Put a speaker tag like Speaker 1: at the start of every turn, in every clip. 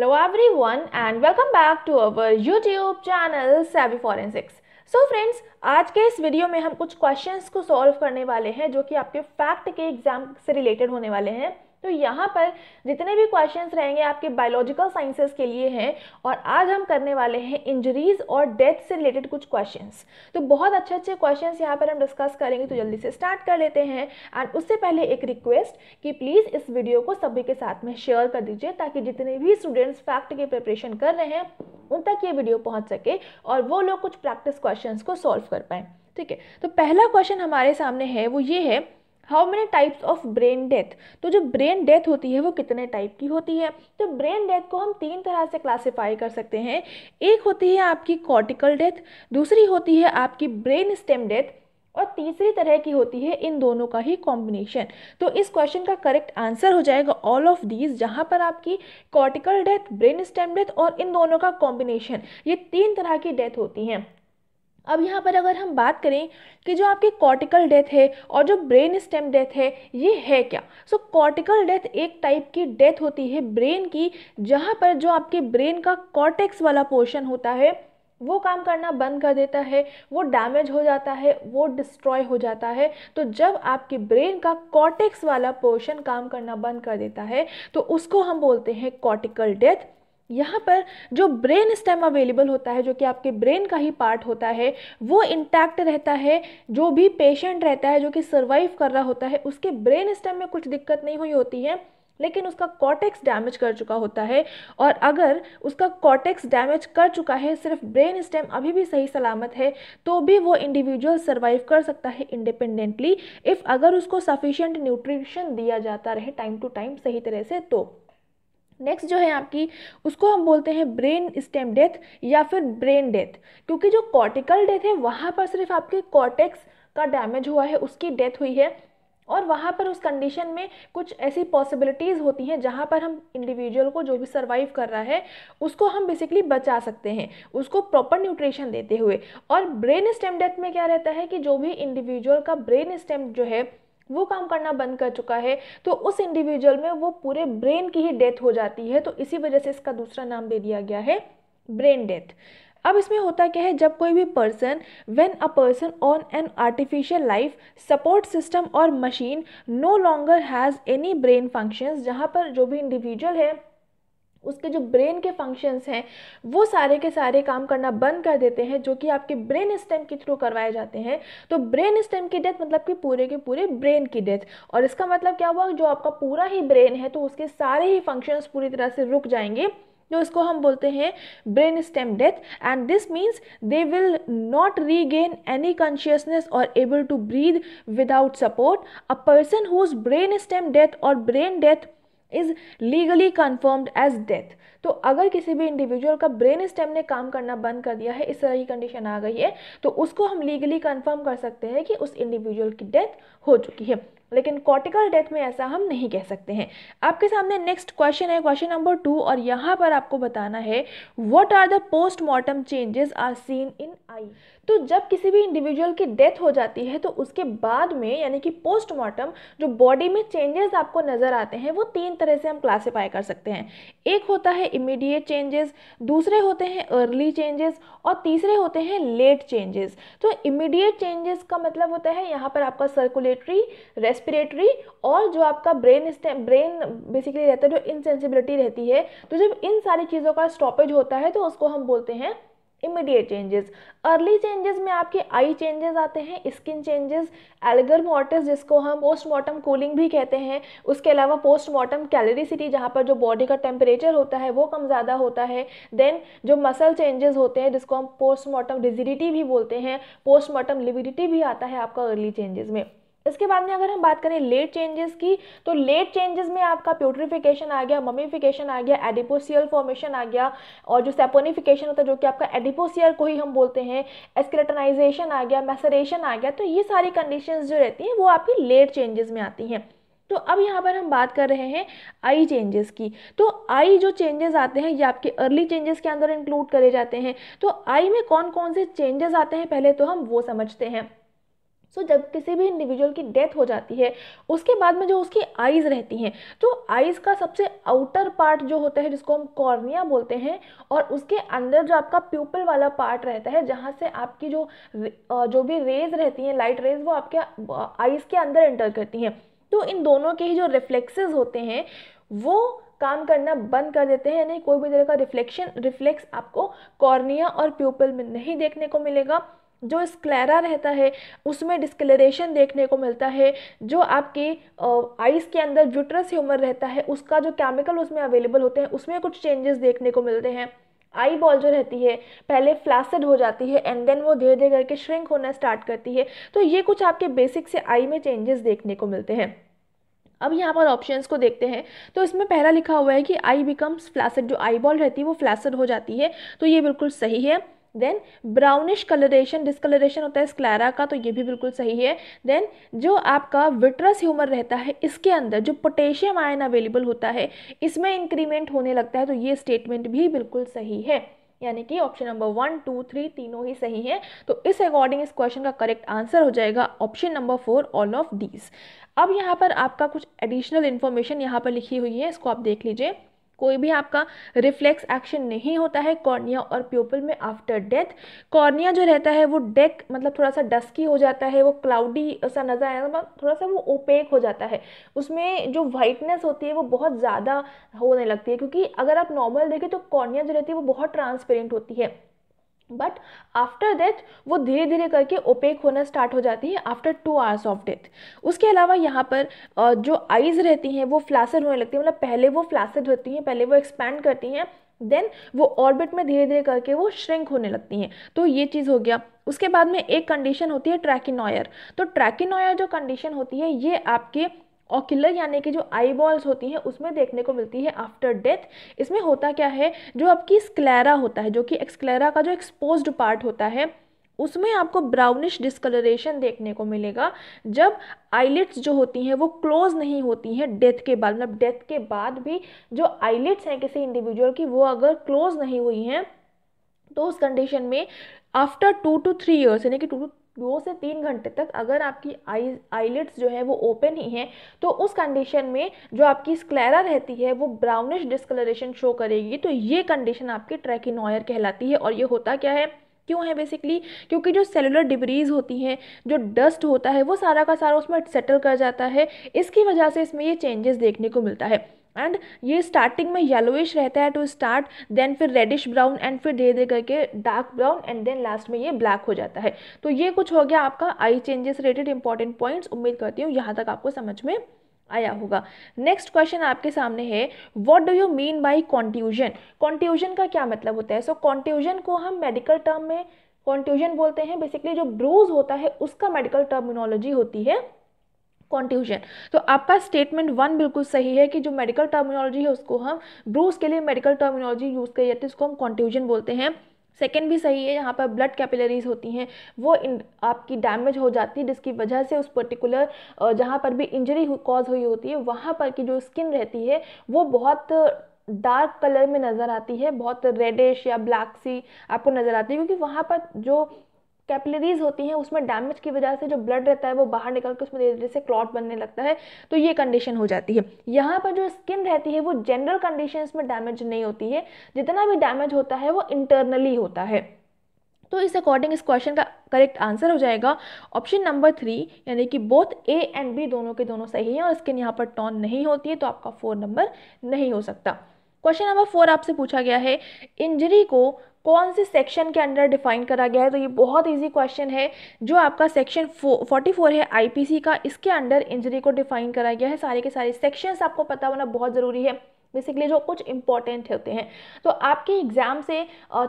Speaker 1: Hello everyone and welcome back to our YouTube channel Savvy Forensics. So so friends आज के इस video में हम कुछ क्वेश्चंस को सॉल्व करने वाले हैं जो कि आपके फैक्ट के एग्जाम से रिलेटेड होने वाले हैं तो यहाँ पर जितने भी क्वेश्चंस रहेंगे आपके बायोलॉजिकल साइंसेस के लिए हैं और आज हम करने वाले हैं इंजरीज और डेथ से रिलेटेड कुछ क्वेश्चंस तो बहुत अच्छे अच्छे क्वेश्चंस यहाँ पर हम डिस्कस करेंगे तो जल्दी से स्टार्ट कर लेते हैं एंड उससे पहले एक रिक्वेस्ट कि प्लीज़ इस वीडियो को सभी के साथ में शेयर कर दीजिए ताकि जितने भी स्टूडेंट्स फैक्ट की प्रिपरेशन कर रहे हैं उन तक ये वीडियो पहुँच सके और वो लोग कुछ प्रैक्टिस क्वेश्चन को सॉल्व कर पाएँ ठीक है तो पहला क्वेश्चन हमारे सामने है वो ये है how many types of brain death तो जो ब्रेन डेथ होती है वो कितने टाइप की होती है तो ब्रेन डेथ को हम तीन तरह से क्लासीफाई कर सकते हैं एक होती है आपकी कॉर्टिकल डेथ दूसरी होती है आपकी ब्रेन स्टेम डेथ और तीसरी तरह की होती है इन दोनों का ही कॉम्बिनेशन तो इस क्वेश्चन का करेक्ट आंसर हो जाएगा ऑल ऑफ दीज जहाँ पर आपकी cortical death brain stem death और इन दोनों का कॉम्बिनेशन ये तीन तरह की डेथ होती हैं अब यहाँ पर अगर हम बात करें कि जो आपकी कॉर्टिकल डेथ है और जो ब्रेन स्टेम डेथ है ये है क्या सो कॉर्टिकल डेथ एक टाइप की डेथ होती है ब्रेन की जहाँ पर जो आपके ब्रेन का कॉर्टेक्स वाला पोर्शन होता है वो काम करना बंद कर देता है वो डैमेज हो जाता है वो डिस्ट्रॉय हो जाता है तो जब आपके ब्रेन का कॉर्टेक्स वाला पोर्शन काम करना बंद कर देता है तो उसको हम बोलते हैं कॉर्टिकल डेथ यहाँ पर जो ब्रेन स्टेम अवेलेबल होता है जो कि आपके ब्रेन का ही पार्ट होता है वो इंटैक्ट रहता है जो भी पेशेंट रहता है जो कि सर्वाइव कर रहा होता है उसके ब्रेन स्टेम में कुछ दिक्कत नहीं हुई होती है लेकिन उसका कॉटेक्स डैमेज कर चुका होता है और अगर उसका कॉटेक्स डैमेज कर चुका है सिर्फ ब्रेन स्टेम अभी भी सही सलामत है तो भी वो इंडिविजुअल सर्वाइव कर सकता है इंडिपेंडेंटली इफ़ अगर उसको सफिशेंट न्यूट्रिशन दिया जाता रहे टाइम टू टाइम सही तरह से तो नेक्स्ट जो है आपकी उसको हम बोलते हैं ब्रेन स्टेम डेथ या फिर ब्रेन डेथ क्योंकि जो कॉर्टिकल डेथ है वहाँ पर सिर्फ आपके कॉर्टेक्स का डैमेज हुआ है उसकी डेथ हुई है और वहाँ पर उस कंडीशन में कुछ ऐसी पॉसिबिलिटीज़ होती हैं जहाँ पर हम इंडिविजुअल को जो भी सर्वाइव कर रहा है उसको हम बेसिकली बचा सकते हैं उसको प्रॉपर न्यूट्रिशन देते हुए और ब्रेन स्टेम डेथ में क्या रहता है कि जो भी इंडिविजुअल का ब्रेन स्टेम जो है वो काम करना बंद कर चुका है तो उस इंडिविजुअल में वो पूरे ब्रेन की ही डेथ हो जाती है तो इसी वजह से इसका दूसरा नाम दे दिया गया है ब्रेन डेथ अब इसमें होता क्या है जब कोई भी person when a person on an artificial life support system or machine no longer has any brain functions जहाँ पर जो भी इंडिविजुअल है उसके जो ब्रेन के फंक्शंस हैं वो सारे के सारे काम करना बंद कर देते हैं जो कि आपके ब्रेन स्टेम के थ्रू करवाए जाते हैं तो ब्रेन स्टेम की डेथ मतलब कि पूरे के पूरे ब्रेन की डेथ और इसका मतलब क्या हुआ जो आपका पूरा ही ब्रेन है तो उसके सारे ही फंक्शंस पूरी तरह से रुक जाएंगे जो तो इसको हम बोलते हैं brain stem death and this means they will not regain any consciousness or able to breathe without support a person whose brain stem death or brain death is legally confirmed as death तो अगर किसी भी individual का brain stem ने काम करना बंद कर दिया है इस तरह की कंडीशन आ गई है तो उसको हम लीगली कन्फर्म कर सकते हैं कि उस इंडिविजुअल की डेथ हो चुकी है लेकिन कॉर्टिकल डेथ में ऐसा हम नहीं कह सकते हैं आपके सामने नेक्स्ट क्वेश्चन है क्वेश्चन नंबर टू और यहाँ पर आपको बताना है what are the postmortem changes are seen in eye तो जब किसी भी इंडिविजुअल की डेथ हो जाती है तो उसके बाद में यानी कि पोस्टमार्टम जो बॉडी में चेंजेस आपको नज़र आते हैं वो तीन तरह से हम क्लासीफाई कर सकते हैं एक होता है इमीडिएट चेंजेस दूसरे होते हैं अर्ली चेंजेस और तीसरे होते हैं लेट चेंजेस तो इमीडिएट चेंजेस का मतलब होता है यहाँ पर आपका सर्कुलेटरी रेस्पिरेटरी और जो आपका ब्रेन ब्रेन बेसिकली रहता है जो इनसेंसिबिलिटी रहती है तो जब इन सारी चीज़ों का स्टॉपेज होता है तो उसको हम बोलते हैं इमिडिएट चेंजेस अर्ली चेंजेस में आपके आई चेंजेस आते हैं स्किन चेंजेस एल्गर मॉर्टिस जिसको हम पोस्टमार्टम कूलिंग भी कहते हैं उसके अलावा पोस्टमार्टम कैलरीसिटी जहाँ पर जो बॉडी का टेम्परेचर होता है वो कम ज़्यादा होता है देन जो मसल चेंजेस होते हैं जिसको हम पोस्टमार्टम रिजिडिटी भी बोलते हैं पोस्टमार्टम लिबिडिटी भी आता है आपका अर्ली चेंजेस में इसके बाद में अगर हम बात करें लेट चेंजेस की तो लेट चेंजेस में आपका प्यूट्रिफिकेशन आ गया ममीफिकेशन आ गया एडिपोसियल फॉर्मेशन आ गया और जो सेपोनिफिकेशन होता है जो कि आपका एडिपोसियर को ही हम बोलते हैं एस्क्रेटनाइजेशन आ गया मैसरेशन आ गया तो ये सारी कंडीशंस जो रहती हैं वो आपकी लेट चेंजेस में आती हैं तो अब यहाँ पर हम बात कर रहे हैं आई चेंजेस की तो आई जो चेंजेस आते हैं ये आपके अर्ली चेंजेस के अंदर इंक्लूड करे जाते हैं तो आई में कौन कौन से चेंजेस आते हैं पहले तो हम वो समझते हैं सो so, जब किसी भी इंडिविजुअल की डेथ हो जाती है उसके बाद में जो उसकी आइज़ रहती हैं तो आइज़ का सबसे आउटर पार्ट जो होता है जिसको हम कॉर्निया बोलते हैं और उसके अंदर जो आपका प्यूपल वाला पार्ट रहता है जहाँ से आपकी जो जो भी रेज रहती हैं लाइट रेज वो आपके आइज़ के अंदर एंटर करती हैं तो इन दोनों के ही जो रिफ्लेक्सेज होते हैं वो काम करना बंद कर देते हैं यानी कोई भी तरह का रिफ्लेक्शन रिफ्लेक्स आपको कॉर्निया और प्यूपल में नहीं देखने को मिलेगा जो स्क्लेरा रहता है उसमें डिस्कलरेशन देखने को मिलता है जो आपके आइस के अंदर व्यूट्रस ह्यूमर रहता है उसका जो केमिकल उसमें अवेलेबल होते हैं उसमें कुछ चेंजेस देखने को मिलते हैं आई बॉल जो रहती है पहले फ्लैसिड हो जाती है एंड देन वो धीरे धीरे करके श्रिंक होना स्टार्ट करती है तो ये कुछ आपके बेसिक से आई में चेंजेस देखने को मिलते हैं अब यहाँ पर ऑप्शंस को देखते हैं तो इसमें पहला लिखा हुआ है कि आई बिकम्स फ्लैसिड जो आई बॉल रहती है वो फ्लैसिड हो जाती है तो ये बिल्कुल सही है देन ब्राउनिश कलरेशन डिसकलरेशन होता है स्क्लैरा का तो ये भी बिल्कुल सही है देन जो आपका विट्रस ह्यूमर रहता है इसके अंदर जो पोटेशियम आयन अवेलेबल होता है इसमें इंक्रीमेंट होने लगता है तो ये स्टेटमेंट भी बिल्कुल सही है यानी कि option number one two three तीनों ही सही हैं तो इस अकॉर्डिंग इस क्वेश्चन का करेक्ट आंसर हो जाएगा option number four all of these अब यहाँ पर आपका कुछ एडिशनल इन्फॉर्मेशन यहाँ पर लिखी हुई है इसको आप देख लीजिए कोई भी आपका रिफ्लेक्स एक्शन नहीं होता है कॉर्निया और प्योपल में आफ्टर डेथ कॉर्निया जो रहता है वो डेक मतलब थोड़ा सा डस्की हो जाता है वो क्लाउडी सा नजर आया मतलब थोड़ा सा वो ओपेक हो जाता है उसमें जो वाइटनेस होती है वो बहुत ज़्यादा होने लगती है क्योंकि अगर आप नॉर्मल देखें तो कॉर्निया जो रहती है वो बहुत ट्रांसपेरेंट होती है बट आफ्टर डेथ वो धीरे धीरे करके ओपेक होना स्टार्ट हो जाती है after two hours of death उसके अलावा यहाँ पर जो आइज़ रहती हैं वो फ्लैसेड होने लगती है मतलब पहले वो फ्लैसेड होती हैं पहले वो एक्सपैंड करती हैं देन वो ऑर्बिट में धीरे धीरे करके वो श्रिंक होने लगती हैं तो ये चीज़ हो गया उसके बाद में एक कंडीशन होती है ट्रैकिनॉयर तो ट्रैकिनॉयर जो कंडीशन होती है ये आपके ऑक्यूलर यानी कि जो आई बॉल्स होती हैं उसमें देखने को मिलती है आफ्टर डेथ इसमें होता क्या है जो आपकी स्क्लेरा होता है जो कि एक्सक्लेरा का जो एक्सपोज पार्ट होता है उसमें आपको ब्राउनिश डिस्कलरेशन देखने को मिलेगा जब आईलेट्स जो होती हैं वो क्लोज नहीं होती हैं डेथ के बाद मतलब डेथ के बाद भी जो आईलेट्स हैं किसी इंडिविजुअल की वो अगर क्लोज नहीं हुई हैं तो उस कंडीशन में after two two three years यानी कि टू टू दो से तीन घंटे तक अगर आपकी आई आईलेट्स जो है वो ओपन ही हैं तो उस कंडीशन में जो आपकी स्क्लेरा रहती है वो ब्राउनिश डिस्कलरेशन शो करेगी तो ये कंडीशन आपकी ट्रैकिनॉयर कहलाती है और ये होता क्या है क्यों है बेसिकली क्योंकि जो सेलुलर डिब्रीज होती हैं जो डस्ट होता है वो सारा का सारा उसमें सेटल कर जाता है इसकी वजह से इसमें ये चेंजेस देखने को मिलता है एंड ये स्टार्टिंग में येलोइश रहता है टू स्टार्ट देन फिर रेडिश ब्राउन एंड फिर धीरे धीरे करके dark brown and then last में ये ब्लैक हो जाता है तो ये कुछ हो गया आपका eye changes related important points उम्मीद करती हूँ यहाँ तक आपको समझ में आया होगा नेक्स्ट क्वेश्चन आपके सामने है what do you mean by contusion contusion का क्या मतलब होता है सो so, कॉन्ट्यूजन को हम मेडिकल टर्म में कॉन्ट्यूजन बोलते हैं बेसिकली जो ब्रूज होता है उसका मेडिकल टर्मिनोलॉजी होती है कॉन्ट्यूजन तो आपका स्टेटमेंट वन बिल्कुल सही है कि जो मेडिकल टर्मिनोलॉजी है उसको हम ब्रूस के लिए मेडिकल टर्मिनोलॉजी यूज़ करी जाती है उसको हम कॉन्ट्यूजन बोलते हैं सेकेंड भी सही है यहाँ पर ब्लड कैपिलरीज होती हैं वो इन आपकी डैमेज हो जाती है जिसकी वजह से उस पर्टिकुलर जहाँ पर भी इंजरी कॉज हुई होती है वहाँ पर की जो स्किन रहती है वो बहुत डार्क कलर में नज़र आती है बहुत रेडिश या ब्लैक सी आपको नज़र आती है क्योंकि वहाँ पर जो कैपिलरीज होती हैं उसमें डैमेज की वजह से जो ब्लड रहता है वो बाहर निकल के उसमें धीरे धीरे से क्लॉट बनने लगता है तो ये कंडीशन हो जाती है यहाँ पर जो स्किन रहती है वो जनरल कंडीशन में डैमेज नहीं होती है जितना भी डैमेज होता है वो इंटरनली होता है तो इस अकॉर्डिंग इस क्वेश्चन का करेक्ट आंसर हो जाएगा ऑप्शन नंबर थ्री यानी कि बोथ ए एंड बी दोनों के दोनों सही हैं और स्किन यहाँ पर टॉन नहीं होती है तो आपका फोर नंबर नहीं हो सकता क्वेश्चन नंबर फोर आपसे पूछा गया है इंजरी को कौन से सेक्शन के अंडर डिफाइन करा गया है तो ये बहुत इजी क्वेश्चन है जो आपका सेक्शन फोर्टी फोर है आईपीसी का इसके अंडर इंजरी को डिफाइन करा गया है सारे के सारे सेक्शंस आपको पता होना बहुत ज़रूरी है बेसिकली जो कुछ इंपॉर्टेंट होते हैं तो आपके एग्ज़ाम से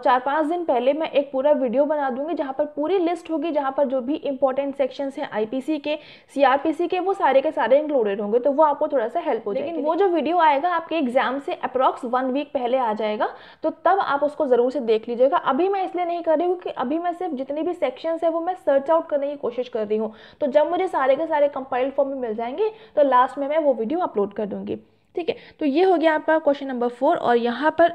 Speaker 1: चार पाँच दिन पहले मैं एक पूरा वीडियो बना दूंगी जहाँ पर पूरी लिस्ट होगी जहाँ पर जो भी इंपॉर्टेंट सेक्शंस हैं आईपीसी के सीआरपीसी के वो सारे के सारे इंक्लूडेड होंगे तो वो आपको थोड़ा सा हेल्प हो लेकिन वो जो वीडियो आएगा आपके एग्ज़ाम से अप्रॉक्स वन वीक पहले आ जाएगा तो तब आप उसको ज़रूर से देख लीजिएगा अभी मैं इसलिए नहीं कर रही हूँ कि अभी मैं सिर्फ जितनी भी सेक्शन है वो मैं सर्च आउट करने की कोशिश कर रही हूँ तो जब मुझे सारे के सारे कंपाइल्ड फॉर्म में मिल जाएंगे तो लास्ट में मैं वो वीडियो अपलोड कर दूँगी ठीक है तो ये हो गया आपका क्वेश्चन नंबर फोर और यहाँ पर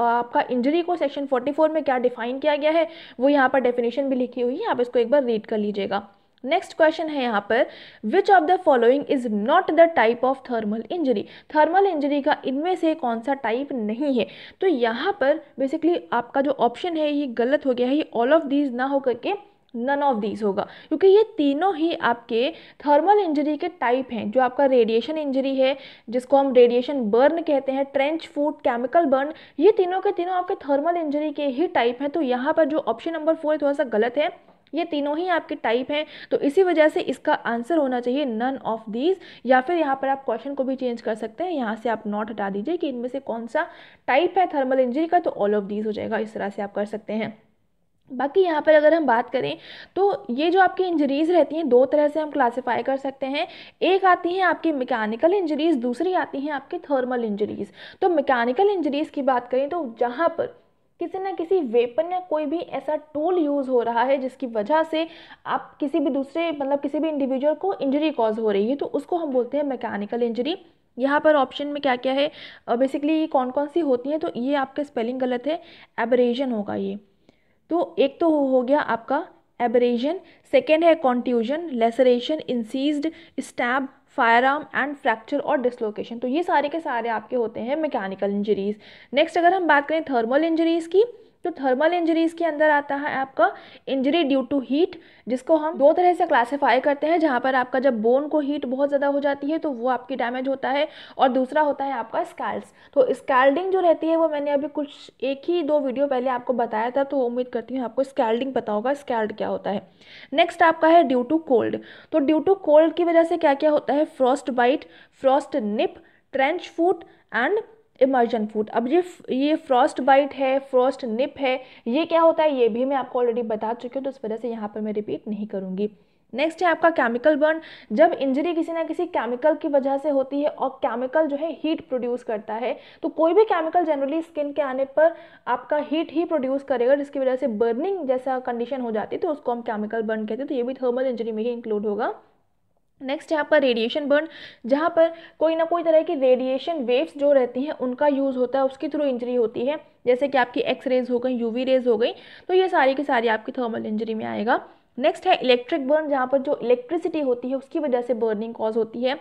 Speaker 1: आपका इंजरी को सेक्शन 44 में क्या डिफाइन किया गया है वो यहाँ पर डेफिनेशन भी लिखी हुई है आप इसको एक बार रीड कर लीजिएगा नेक्स्ट क्वेश्चन है यहाँ पर which of the following is not the type of thermal injury thermal injury का इनमें से कौन सा टाइप नहीं है तो यहाँ पर बेसिकली आपका जो ऑप्शन है ये गलत हो गया है ये ऑल ऑफ दीज ना हो करके नन ऑफ दीज होगा क्योंकि ये तीनों ही आपके थर्मल इंजरी के टाइप हैं जो आपका रेडिएशन इंजरी है जिसको हम रेडिएशन बर्न कहते हैं ट्रेंच फूड केमिकल बर्न ये तीनों के तीनों आपके थर्मल इंजरी के ही टाइप हैं तो यहाँ पर जो ऑप्शन नंबर फोर थोड़ा सा गलत है ये तीनों ही आपके टाइप हैं तो इसी वजह से इसका आंसर होना चाहिए नन ऑफ दीज या फिर यहाँ पर आप क्वेश्चन को भी चेंज कर सकते हैं यहाँ से आप नॉट हटा दीजिए कि इनमें से कौन सा टाइप है थर्मल इंजरी का तो ऑल ऑफ दीज हो जाएगा इस तरह से आप कर सकते हैं बाकी यहाँ पर अगर हम बात करें तो ये जो आपकी इंजरीज़ रहती हैं दो तरह से हम क्लासिफाई कर सकते हैं एक आती हैं आपकी मैकेनिकल इंजरीज़ दूसरी आती हैं आपकी थर्मल इंजरीज़ तो मैकेनिकल इंजरीज़ की बात करें तो जहाँ पर किसी ना किसी वेपन या कोई भी ऐसा टूल यूज़ हो रहा है जिसकी वजह से आप किसी भी दूसरे मतलब किसी भी इंडिविजुअल को इंजरी कॉज हो रही है तो उसको हम बोलते हैं मैकेनिकल इंजरी यहाँ पर ऑप्शन में क्या क्या है बेसिकली ये कौन कौन सी होती हैं तो ये आपके स्पेलिंग गलत है एबरेजन होगा ये तो एक तो हो गया आपका एबरेजन सेकेंड है contusion laceration incised stab firearm and fracture और डिसलोकेशन तो ये सारे के सारे आपके होते हैं मैकेनिकल इंजरीज नेक्स्ट अगर हम बात करें थर्मल इंजरीज की तो थर्मल इंजरीज़ के अंदर आता है आपका इंजरी ड्यू टू हीट जिसको हम दो तरह से क्लासीफाई करते हैं जहाँ पर आपका जब बोन को हीट बहुत ज़्यादा हो जाती है तो वो आपकी डैमेज होता है और दूसरा होता है आपका स्कैल्स तो स्कैल्डिंग जो रहती है वो मैंने अभी कुछ एक ही दो वीडियो पहले आपको बताया था तो उम्मीद करती हूँ आपको स्कैल्डिंग पता होगा स्कैल्ड क्या होता है नेक्स्ट आपका है ड्यू टू कोल्ड तो ड्यू टू कोल्ड की वजह से क्या क्या होता है frostbite frost nip trench foot and immersion foot अब ये ये फ्रॉस्ट बाइट है फ्रॉस्ट निप है ये क्या होता है ये भी मैं आपको ऑलरेडी बता चुकी हूँ तो इस वजह से यहाँ पर मैं रिपीट नहीं करूँगी नेक्स्ट है आपका केमिकल बर्न जब इंजरी किसी ना किसी केमिकल की वजह से होती है और केमिकल जो है हीट प्रोड्यूस करता है तो कोई भी केमिकल जनरली स्किन के आने पर आपका हीट ही प्रोड्यूस करेगा जिसकी वजह से बर्निंग जैसा कंडीशन हो जाती है तो उसको हम केमिकल बर्न कहते हैं तो ये भी थर्मल इंजरी में ही इंक्लूड होगा नेक्स्ट यहाँ पर रेडिएशन बर्न जहाँ पर कोई ना कोई तरह की रेडिएशन वेव्स जो रहती हैं उनका यूज़ होता है उसके थ्रू इंजरी होती है जैसे कि आपकी एक्स रेज हो गई यूवी रेज हो गई तो ये सारी की सारी आपकी थर्मल इंजरी में आएगा नेक्स्ट है इलेक्ट्रिक बर्न जहाँ पर जो इलेक्ट्रिसिटी होती है उसकी वजह से बर्निंग कॉज होती है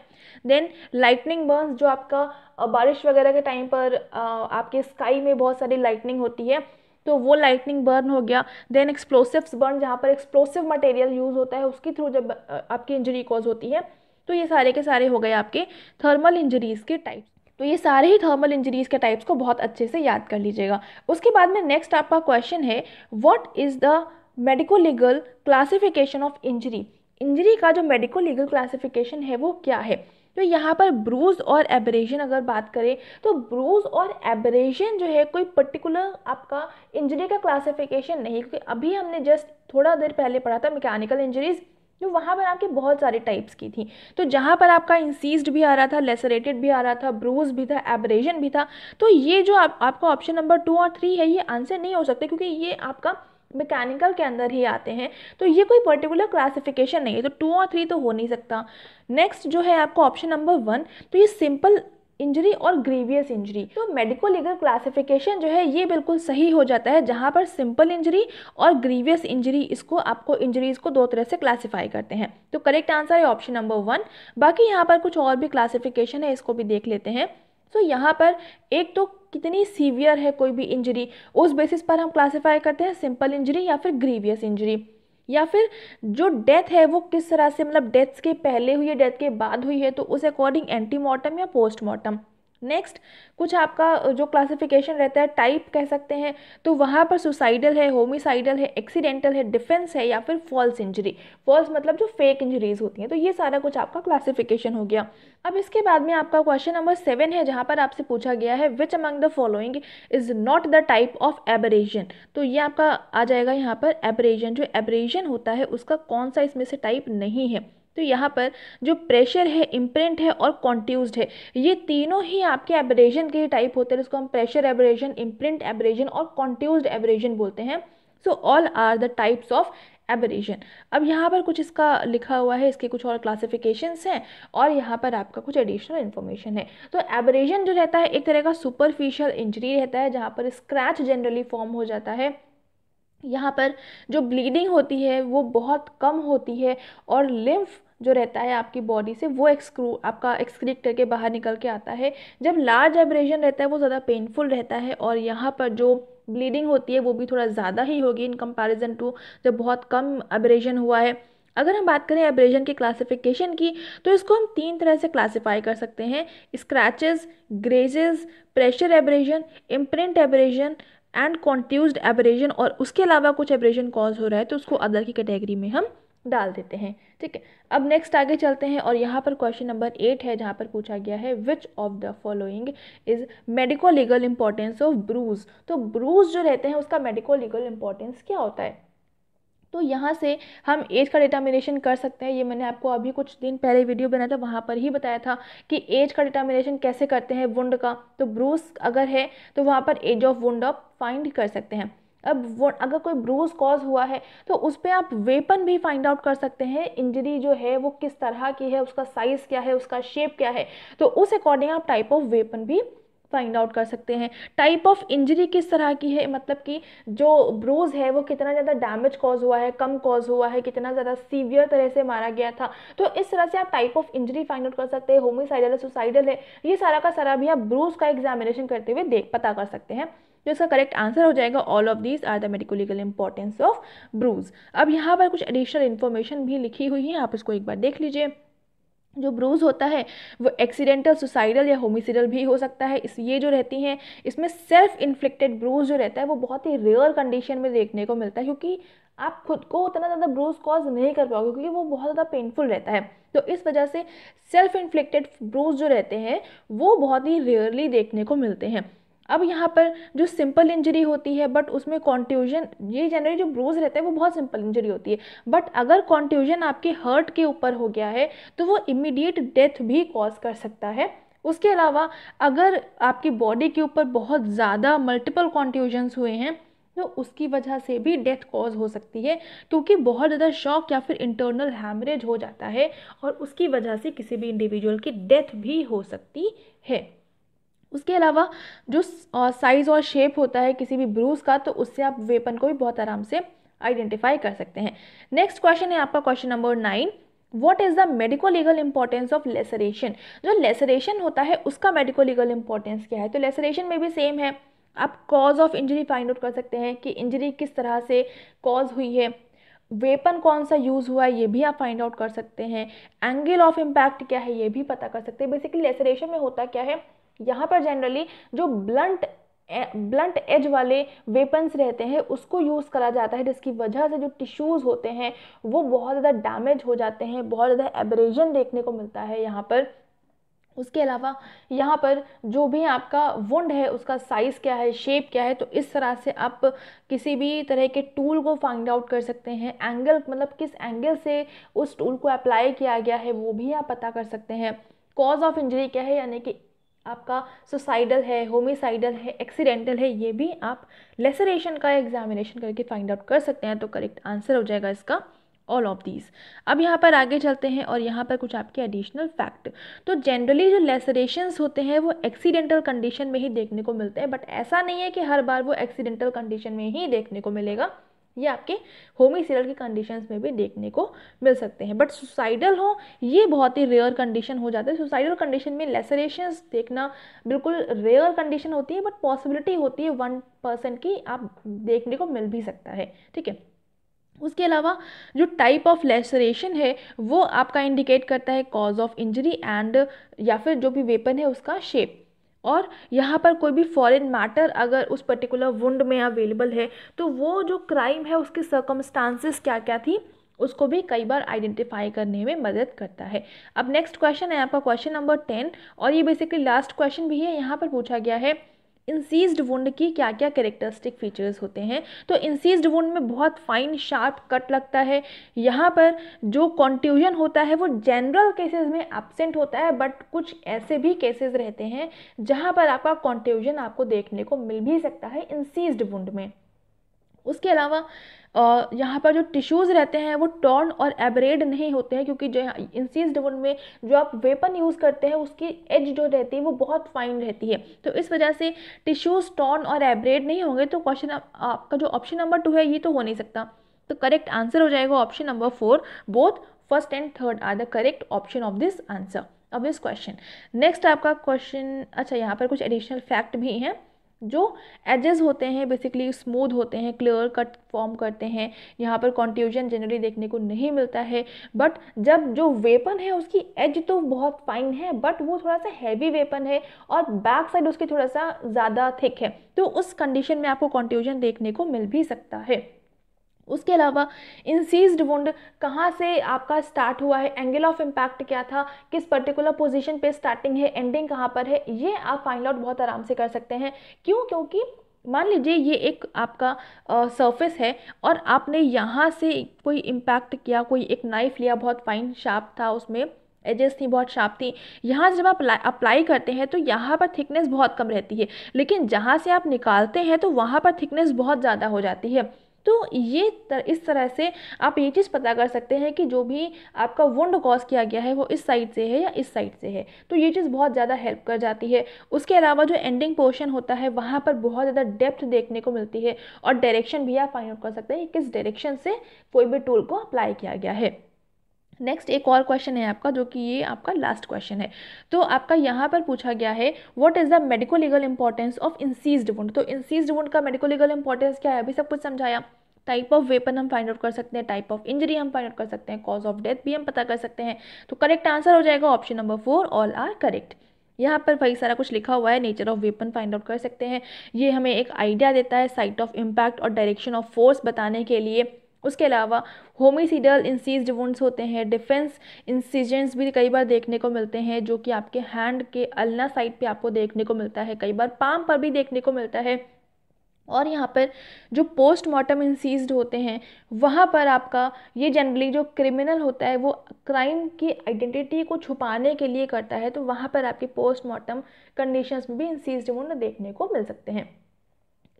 Speaker 1: देन लाइटनिंग बर्न जो आपका बारिश वगैरह के टाइम पर आपके स्काई में बहुत सारी लाइटनिंग होती है तो वो लाइटनिंग बर्न हो गया देन एक्सप्लोसिव्स बर्न जहाँ पर एक्सप्लोसिव मटेरियल यूज़ होता है उसके थ्रू जब आपकी इंजरी कॉज होती है तो ये सारे के सारे हो गए आपके थर्मल इंजरीज़ के टाइप्स तो ये सारे ही थर्मल इंजरीज़ के टाइप्स को बहुत अच्छे से याद कर लीजिएगा उसके बाद में नेक्स्ट आपका क्वेश्चन है what is the medico legal classification of injury injury का जो मेडिको लीगल क्लासिफिकेशन है वो क्या है तो यहाँ पर ब्रूज और एबरेशन अगर बात करें तो ब्रूज और एबरेशन जो है कोई पर्टिकुलर आपका इंजरी का क्लासिफिकेशन नहीं क्योंकि अभी हमने जस्ट थोड़ा देर पहले पढ़ा था मैकेनिकल इंजरीज़ तो वहाँ पर आपकी बहुत सारे टाइप्स की थी तो जहाँ पर आपका इंसीज भी आ रहा था लेसरेटेड भी आ रहा था ब्रूज भी था एबरेजन भी था तो ये जो आप, आपका ऑप्शन नंबर टू और थ्री है ये आंसर नहीं हो सकते क्योंकि ये आपका मैकेनिकल के अंदर ही आते हैं तो ये कोई पर्टिकुलर क्लासिफिकेशन नहीं है तो टू और थ्री तो हो नहीं सकता नेक्स्ट जो है आपको ऑप्शन नंबर वन तो ये सिंपल इंजरी और ग्रीवियस इंजरी तो मेडिको लीगल क्लासिफिकेशन जो है ये बिल्कुल सही हो जाता है जहाँ पर सिंपल इंजरी और ग्रीवियस इंजरी इसको आपको इंजरीज को दो तरह से क्लासिफाई करते हैं तो करेक्ट आंसर है ऑप्शन नंबर वन बाकी यहाँ पर कुछ और भी क्लासिफिकेशन है इसको भी देख लेते हैं सो so, यहाँ पर एक तो कितनी सीवियर है कोई भी इंजरी उस बेसिस पर हम क्लासीफाई करते हैं सिंपल इंजरी या फिर ग्रीवियस इंजरी या फिर जो डेथ है वो किस तरह से मतलब डेथ्स के पहले हुई है डेथ के बाद हुई है तो उस अकॉर्डिंग एंटीमार्टम या पोस्टमार्टम नेक्स्ट कुछ आपका जो क्लासिफिकेशन रहता है टाइप कह सकते हैं तो वहाँ पर सुसाइडल है होमिसाइडल है एक्सीडेंटल है डिफेंस है या फिर फॉल्स इंजरी फॉल्स मतलब जो फेक इंजरीज होती हैं तो ये सारा कुछ आपका क्लासिफिकेशन हो गया अब इसके बाद में आपका क्वेश्चन नंबर सेवन है जहाँ पर आपसे पूछा गया है which among the following is not the type of abrasion तो ये आपका आ जाएगा यहाँ पर एबरेजन जो एबरेजन होता है उसका कौन सा इसमें से टाइप नहीं है तो यहाँ पर जो प्रेशर है इम्प्रिंट है और कॉन्ट्यूज है ये तीनों ही आपके एबरेजन के टाइप होते हैं जिसको हम प्रेशर एबरेजन इम्प्रिंट एबरेजन और कॉन्ट्यूज एबरेजन बोलते हैं so all are the types of abrasion अब यहाँ पर कुछ इसका लिखा हुआ है इसके कुछ और क्लासिफिकेशंस हैं और यहाँ पर आपका कुछ एडिशनल इन्फॉर्मेशन है तो एबरेजन जो रहता है एक तरह का सुपरफिशियल इंजरी रहता है जहाँ पर स्क्रैच जनरली फॉर्म हो जाता है यहाँ पर जो ब्लीडिंग होती है वो बहुत कम होती है और लिम्फ जो रहता है आपकी बॉडी से वो एक्सक्रू आपका एक्सक्रीट करके बाहर निकल के आता है जब लार्ज एब्रेजन रहता है वो ज़्यादा पेनफुल रहता है और यहाँ पर जो ब्लीडिंग होती है वो भी थोड़ा ज़्यादा ही होगी इन कंपैरिजन टू जब बहुत कम एब्रेशन हुआ है अगर हम बात करें एब्रेजन की क्लासिफिकेशन की तो इसको हम तीन तरह से क्लासिफाई कर सकते हैं scratches grazes pressure abrasion imprint abrasion and contused abrasion और उसके अलावा कुछ एबरेजन कॉज हो रहा है तो उसको अदर की कैटेगरी में हम डाल देते हैं ठीक है अब नेक्स्ट आगे चलते हैं और यहाँ पर क्वेश्चन नंबर एट है जहाँ पर पूछा गया है which of the following is medico legal importance of bruise तो ब्रूज जो रहते हैं उसका मेडिको लीगल इंपॉर्टेंस क्या होता है तो यहाँ से हम एज का डिटर्मिनेशन कर सकते हैं ये मैंने आपको अभी कुछ दिन पहले वीडियो बनाया था वहाँ पर ही बताया था कि एज का डिटर्मिनेशन कैसे करते हैं वुंड का तो ब्रूस अगर है तो वहाँ पर एज ऑफ वुंड आप फाइंड कर सकते हैं अब वो अगर कोई ब्रूज कॉज हुआ है तो उस पर आप वेपन भी फाइंड आउट कर सकते हैं इंजरी जो है वो किस तरह की है उसका साइज़ क्या है उसका शेप क्या है तो उस अकॉर्डिंग आप टाइप ऑफ वेपन भी फाइंड आउट कर सकते हैं टाइप ऑफ इंजरी किस तरह की है मतलब कि जो ब्रोज है वो कितना ज़्यादा डैमेज कॉज हुआ है कम कॉज हुआ है कितना ज़्यादा सीवियर तरह से मारा गया था तो इस तरह से आप type of injury find out कर सकते हैं होमिसाइडल है सुसाइडल है ये सारा का सारा भी आप ब्रोज का एग्जामिनेशन करते हुए देख पता कर सकते हैं जो तो इसका करेक्ट आंसर हो जाएगा all of these are the medico legal importance of bruise अब यहाँ पर कुछ एडिशनल इन्फॉर्मेशन भी लिखी हुई है आप इसको एक बार देख लीजिए जो ब्रूज़ होता है वो एक्सीडेंटल सुसाइडल या होमिसाइडल भी हो सकता है इस ये जो रहती हैं इसमें सेल्फ इन्फ्लिक्टेड ब्रूज़ जो रहता है वो बहुत ही रेयर कंडीशन में देखने को मिलता है क्योंकि आप खुद को उतना ज़्यादा ब्रूज कॉज नहीं कर पाओगे क्योंकि वो बहुत ज़्यादा पेनफुल रहता है तो इस वजह से सेल्फ इन्फ्लिक्टेड ब्रूज जो रहते हैं वो बहुत ही रेयरली देखने को मिलते हैं अब यहाँ पर जो सिंपल इंजरी होती है बट उसमें कॉन्ट्यूजन ये जनरली जो ब्रोज रहते हैं वो बहुत सिंपल इंजरी होती है बट अगर कॉन्ट्यूजन आपके हर्ट के ऊपर हो गया है तो वो इमिडिएट डेथ भी कॉज कर सकता है उसके अलावा अगर आपकी बॉडी के ऊपर बहुत ज़्यादा मल्टीपल कॉन्ट्यूजन्स हुए हैं तो उसकी वजह से भी डेथ कॉज हो सकती है क्योंकि बहुत ज़्यादा शॉक या फिर इंटरनल हैमरेज हो जाता है और उसकी वजह से किसी भी इंडिविजुअल की डेथ भी हो सकती है उसके अलावा जो साइज़ और शेप होता है किसी भी ब्रूज का तो उससे आप वेपन को भी बहुत आराम से आइडेंटिफाई कर सकते हैं नेक्स्ट क्वेश्चन है आपका question number nine what is the medico legal importance of laceration जो लेसरेशन होता है उसका मेडिको लीगल इंपॉर्टेंस क्या है तो लेसरेशन में भी सेम है आप cause of injury find out कर सकते हैं कि इंजरी किस तरह से कॉज हुई है वेपन कौन सा यूज़ हुआ है ये भी आप फाइंड आउट कर सकते हैं एंगल ऑफ इम्पैक्ट क्या है ये भी पता कर सकते हैं बेसिकली लेसरेशन में होता क्या है यहाँ पर जनरली जो ब्लंट ब्लंट एज वाले वेपन्स रहते हैं उसको यूज़ करा जाता है जिसकी वजह से जो टिश्यूज़ होते हैं वो बहुत ज़्यादा डैमेज हो जाते हैं बहुत ज़्यादा एब्रेजन देखने को मिलता है यहाँ पर उसके अलावा यहाँ पर जो भी आपका वुंड है उसका साइज़ क्या है शेप क्या है तो इस तरह से आप किसी भी तरह के टूल को फाइंड आउट कर सकते हैं एंगल मतलब किस एंगल से उस टूल को अप्लाई किया गया है वो भी आप पता कर सकते हैं कॉज ऑफ इंजरी क्या है यानी कि आपका सुसाइडल है होमिसाइडल है एक्सीडेंटल है ये भी आप लेसरेशन का एग्जामिनेशन करके फाइंड आउट कर सकते हैं तो करेक्ट आंसर हो जाएगा इसका ऑल ऑफ दीज अब यहाँ पर आगे चलते हैं और यहाँ पर कुछ आपके एडिशनल फैक्ट तो जनरली जो लेसरेशंस होते हैं वो एक्सीडेंटल कंडीशन में ही देखने को मिलते हैं बट ऐसा नहीं है कि हर बार वो एक्सीडेंटल कंडीशन में ही देखने को मिलेगा ये आपके होमिसाइडल की कंडीशंस में भी देखने को मिल सकते हैं बट सुसाइडल हो ये बहुत ही रेयर कंडीशन हो जाता है सुसाइडल कंडीशन में लेसरेशंस देखना बिल्कुल रेयर कंडीशन होती है बट पॉसिबिलिटी होती है वन परसेंट की आप देखने को मिल भी सकता है ठीक है उसके अलावा जो टाइप ऑफ लेसरेशन है वो आपका इंडिकेट करता है कॉज ऑफ इंजरी एंड या फिर जो भी वेपन है उसका शेप और यहाँ पर कोई भी फॉरेन मैटर अगर उस पर्टिकुलर वुंड में अवेलेबल है तो वो जो क्राइम है उसकी सर्कमस्टांसिस क्या क्या थी उसको भी कई बार आइडेंटिफाई करने में मदद करता है अब नेक्स्ट क्वेश्चन है आपका क्वेश्चन नंबर टेन और ये बेसिकली लास्ट क्वेश्चन भी है यहाँ पर पूछा गया है इंसीज्ड वुंड की क्या क्या करेक्टरिस्टिक फीचर्स होते हैं तो इंसीज्ड वुंड में बहुत फाइन शार्प कट लगता है यहाँ पर जो कॉन्ट्यूजन होता है वो जनरल केसेस में एबसेंट होता है बट कुछ ऐसे भी केसेस रहते हैं जहाँ पर आपका कॉन्ट्यूजन आपको देखने को मिल भी सकता है इंसीज्ड वुंड में उसके अलावा यहाँ पर जो टिश्यूज़ रहते हैं वो टॉर्न और एबरेड नहीं होते हैं क्योंकि जो इंसीज वुड में जो आप वेपन यूज़ करते हैं उसकी एज जो रहती है वो बहुत फाइन रहती है तो इस वजह से टिश्यूज़ टॉर्न और एबरेड नहीं होंगे तो क्वेश्चन आपका जो ऑप्शन नंबर टू है ये तो हो नहीं सकता तो करेक्ट आंसर हो जाएगा option number four both first and third are the correct option of this answer of this question next आपका क्वेश्चन अच्छा यहाँ पर कुछ एडिशनल फैक्ट भी हैं जो एजेस होते हैं बेसिकली स्मूथ होते हैं क्लियर कट फॉर्म करते हैं यहाँ पर कॉन्ट्यूजन जनरली देखने को नहीं मिलता है बट जब जो वेपन है उसकी एज तो बहुत फाइन है बट वो थोड़ा सा हैवी वेपन है और बैक साइड उसकी थोड़ा सा ज़्यादा थिक है तो उस कंडीशन में आपको कॉन्ट्यूजन देखने को मिल भी सकता है उसके अलावा इंसीज्ड वुंड कहाँ से आपका स्टार्ट हुआ है एंगल ऑफ इम्पैक्ट क्या था किस पर्टिकुलर पोजीशन पे स्टार्टिंग है एंडिंग कहाँ पर है ये आप फाइंड आउट बहुत आराम से कर सकते हैं क्यों क्योंकि मान लीजिए ये एक आपका सरफेस है और आपने यहाँ से कोई इम्पैक्ट किया कोई एक नाइफ लिया बहुत फाइन शार्प था उसमें एजेस थी बहुत शार्प थी यहाँ जब आप अप्लाई करते हैं तो यहाँ पर थिकनेस बहुत कम रहती है लेकिन जहाँ से आप निकालते हैं तो वहाँ पर थिकनेस बहुत ज़्यादा हो जाती है तो ये तर, इस तरह से आप ये चीज़ पता कर सकते हैं कि जो भी आपका वुंड कॉज किया गया है वो इस साइड से है या इस साइड से है तो ये चीज़ बहुत ज़्यादा हेल्प कर जाती है उसके अलावा जो एंडिंग पोर्शन होता है वहाँ पर बहुत ज़्यादा डेप्थ देखने को मिलती है और डायरेक्शन भी आप फाइंड आउट कर सकते हैं कि किस डायरेक्शन से कोई भी टूल को अप्लाई किया गया है नेक्स्ट एक और क्वेश्चन है आपका जो कि ये आपका लास्ट क्वेश्चन है तो आपका यहाँ पर पूछा गया है what is the medico legal importance of incised wound तो इंसीज वुंड का मेडिको लीगल इंपॉर्टेंस क्या है अभी सब कुछ समझाया टाइप ऑफ वेपन हम फाइंड आउट कर सकते हैं टाइप ऑफ इंजरी हम फाइंड आउट कर सकते हैं कॉज ऑफ डेथ भी हम पता कर सकते हैं तो करेक्ट आंसर हो जाएगा option number four all are correct यहाँ पर भाई सारा कुछ लिखा हुआ है nature of weapon find out कर सकते हैं ये हमें एक आइडिया देता है साइट ऑफ इम्पैक्ट और डायरेक्शन ऑफ फोर्स बताने के लिए उसके अलावा होमिसिडल इंसीज वुंड्स होते हैं डिफेंस इंसीजेंस भी कई बार देखने को मिलते हैं जो कि आपके हैंड के अलना साइड पे आपको देखने को मिलता है कई बार पाम पर भी देखने को मिलता है और यहाँ पर जो पोस्ट इंसीज होते हैं वहाँ पर आपका ये जनरली जो क्रिमिनल होता है वो क्राइम की आइडेंटिटी को छुपाने के लिए करता है तो वहाँ पर आपके पोस्ट मॉर्टम कंडीशंस में भी इंसीज वुंड देखने को मिल सकते हैं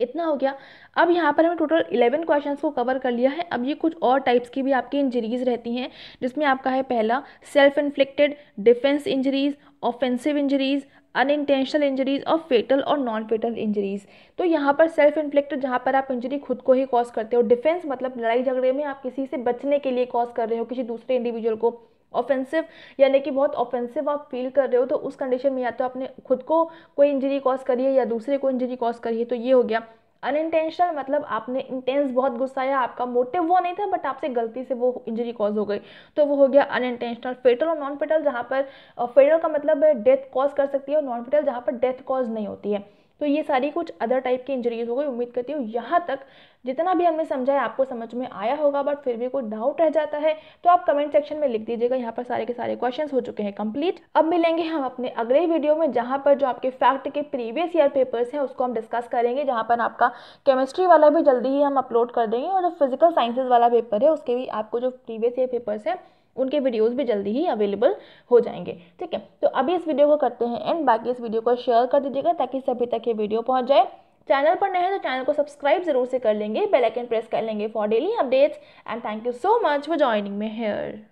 Speaker 1: इतना हो गया अब यहाँ पर हमें टोटल इलेवन क्वेश्चन को कवर कर लिया है अब ये कुछ और टाइप्स की भी आपकी इंजरीज रहती हैं जिसमें आपका है पहला self inflicted defence injuries offensive injuries unintentional injuries और फेटल और नॉन फेटल इंजरीज तो यहाँ पर सेल्फ इन्फ्लिक्टेड जहाँ पर आप इंजरी खुद को ही कॉज करते हो डिफेंस मतलब लड़ाई झगड़े में आप किसी से बचने के लिए कॉज कर रहे हो किसी दूसरे इंडिविजुअल को ऑफेंसिव यानी कि बहुत ऑफेंसिव आप फील कर रहे हो तो उस कंडीशन में या तो आपने खुद को कोई इंजरी कॉज करी है या दूसरे को इंजरी कॉज करी है तो ये हो गया अनइंटेंशनल मतलब आपने इंटेंस बहुत गुस्सा आया आपका मोटिव वो नहीं था बट आपसे गलती से वो इंजरी कॉज हो गई तो वो हो गया अनइंटेंशनल फेटल और नॉन फेटल जहाँ पर फेटल का मतलब डेथ कॉज कर सकती है और नॉन फेटल जहाँ पर डेथ कॉज नहीं होती है तो ये सारी कुछ अदर टाइप की इंजरीज हो गई उम्मीद करती हूँ यहाँ तक जितना भी हमने समझा है आपको समझ में आया होगा बट फिर भी कोई डाउट रह जाता है तो आप कमेंट सेक्शन में लिख दीजिएगा यहाँ पर सारे के सारे क्वेश्चन हो चुके हैं कंप्लीट अब मिलेंगे हम अपने अगले वीडियो में जहाँ पर जो आपके फैक्ट के प्रीवियस ईयर पेपर्स हैं उसको हम डिस्कस करेंगे जहाँ पर आपका केमिस्ट्री वाला भी जल्दी ही हम अपलोड कर देंगे और जो फिजिकल साइंसेज वाला पेपर है उसके भी आपको जो प्रीवियस ईयर पेपर्स हैं उनके वीडियोस भी जल्दी ही अवेलेबल हो जाएंगे ठीक है तो अभी इस वीडियो को करते हैं एंड बाकी इस वीडियो को शेयर कर दीजिएगा ताकि सभी तक ये वीडियो पहुंच जाए चैनल पर नए हैं तो चैनल को सब्सक्राइब जरूर से कर लेंगे बेल आइकन प्रेस कर लेंगे for daily updates and thank you so much for joining me hair